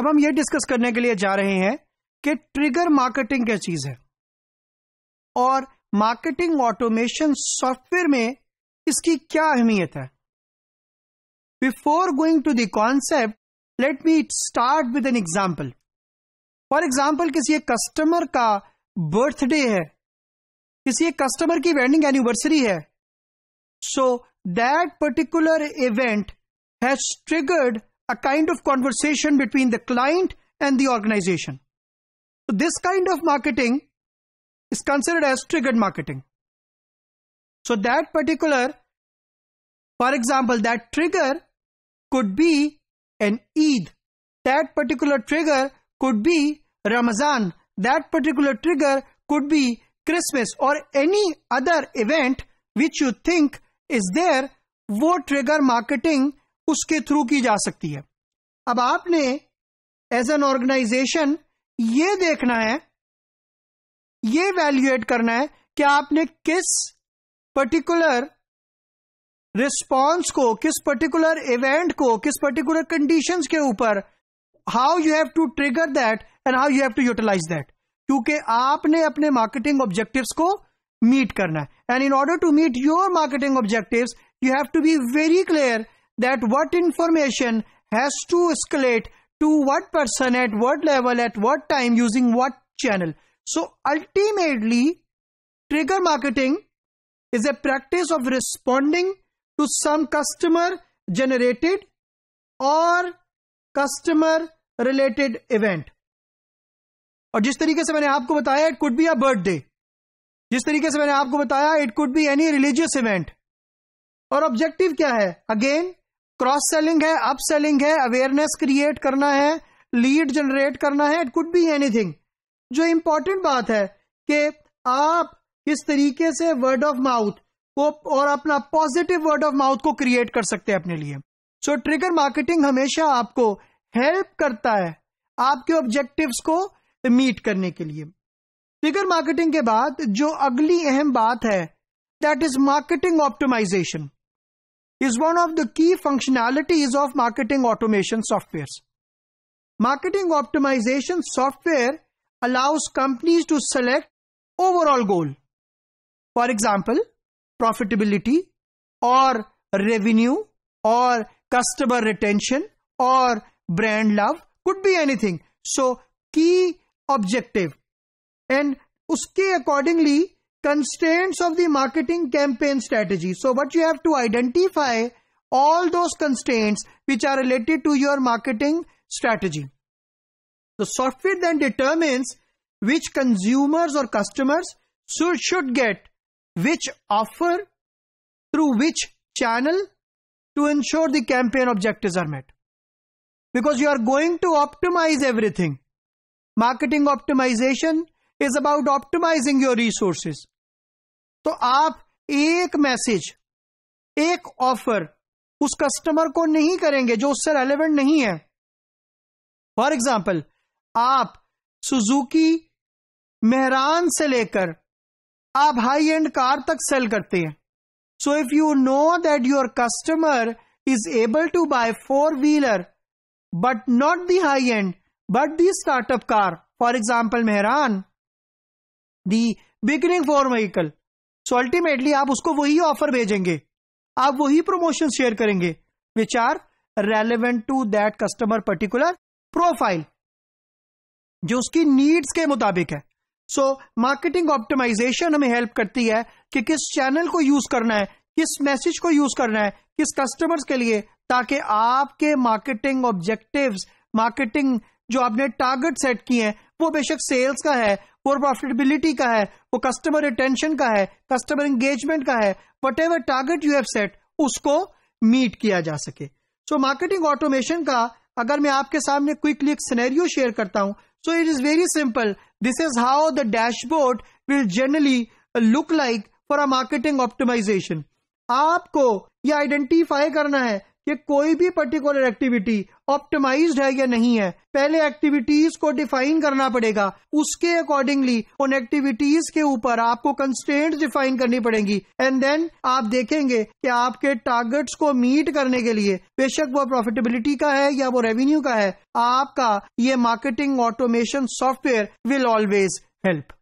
अब हम ये डिस्कस करने के लिए जा रहे हैं कि ट्रिगर मार्केटिंग क्या चीज है और मार्केटिंग ऑटोमेशन सॉफ्टवेयर में इसकी क्या अहमियत है before going to the let me start with an example for example किसी एक कस्टमर का बर्थडे है किसी एक कस्टमर की वेडिंग एनिवर्सरी है so that particular event has triggered a kind of conversation between the client and the organization. So this kind of marketing is considered as triggered marketing. So that particular, for example, that trigger could be an Eid. That particular trigger could be Ramazan. That particular trigger could be Christmas or any other event which you think is there. वो trigger marketing. Uske through ki ja sakti hai. अब आपने as an organisation ये देखना है ये valuate करना है कि आपने किस पर्टिकुलर रिस्पॉन्स को किस पर्टिकुलर इवेंट को किस पर्टिकुलर कंडीशंस के ऊपर how you have to trigger that and how you have to utilize that क्योंकि आपने अपने मार्केटिंग ऑब्जेक्टिव्स को मीट करना है and in order to meet your marketing objectives you have to be very clear that what information has to escalate to what person at what level at what time using what channel. So ultimately, trigger marketing is a practice of responding to some customer generated or customer related event और जिस तरीके से मैंने आपको बताया it could be a birthday जिस तरीके से मैंने आपको बताया it could be any religious event और ऑब्जेक्टिव क्या है अगेन क्रॉस सेलिंग है अप सेलिंग है अवेयरनेस क्रिएट करना है लीड जनरेट करना है इट कुड बी एनीथिंग जो इम्पोर्टेंट बात है कि आप किस तरीके से वर्ड ऑफ माउथ को और अपना पॉजिटिव वर्ड ऑफ माउथ को क्रिएट कर सकते हैं अपने लिए सो ट्रिगर मार्केटिंग हमेशा आपको हेल्प करता है आपके ऑब्जेक्टिव्स को मीट करने के लिए ट्रिगर मार्केटिंग के बाद जो अगली अहम बात है that is marketing optimization is one of the key functionalities of marketing automation softwares. Marketing optimization software allows companies to select overall goal. For example, profitability or revenue or customer retention or brand love could be anything. So key objective and uske accordingly constraints of the marketing campaign strategy. So what you have to identify all those constraints which are related to your marketing strategy. The software then determines which consumers or customers should, should get which offer through which channel to ensure the campaign objectives are met. Because you are going to optimize everything. Marketing optimization is about optimizing your resources तो आप एक message एक offer उस customer को नहीं करेंगे जो उससे रेलेवेंट नहीं है फॉर एग्जाम्पल आप सुजुकी मेहरान से लेकर आप हाई एंड कार तक सेल करते हैं so if you know that your customer is able to buy four wheeler but not the high end but the startup car for example Mehran the beginning for vehicle so ultimately आप उसको वही offer भेजेंगे आप वही promotion share करेंगे which are relevant to that customer particular profile जो उसकी needs के मुताबिक है सो मार्केटिंग ऑप्टिमाइजेशन हमें हेल्प करती है कि किस चैनल को यूज करना है किस मैसेज को यूज करना है किस कस्टमर्स के लिए ताकि आपके मार्केटिंग ऑब्जेक्टिव्स मार्केटिंग जो आपने टारगेट सेट किए हैं वो बेशक सेल्स का है वो प्रॉफिटेबिलिटी का है वो कस्टमर रिटेंशन का है कस्टमर एंगेजमेंट का है whatever target you have set उसको मीट किया जा सके सो मार्केटिंग ऑटोमेशन का अगर मैं आपके सामने क्विकली एक सिनेरियो शेयर करता हूं so it is very simple this is how the dashboard will generally look like for a marketing optimization आपको यह आइडेंटिफाई करना है कि कोई भी पर्टिकुलर एक्टिविटी ऑप्टिमाइज है या नहीं है पहले एक्टिविटीज को डिफाइन करना पड़ेगा उसके अकॉर्डिंगली उन एक्टिविटीज के ऊपर आपको कंस्टेंट डिफाइन करनी पड़ेगी एंड देन आप देखेंगे कि आपके टारगेट्स को मीट करने के लिए बेशक वो प्रॉफिटेबिलिटी का है या वो रेवेन्यू का है आपका ये marketing automation software will always help